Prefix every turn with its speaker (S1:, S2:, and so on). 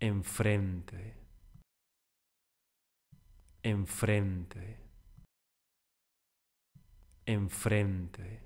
S1: enfrente, enfrente,
S2: enfrente.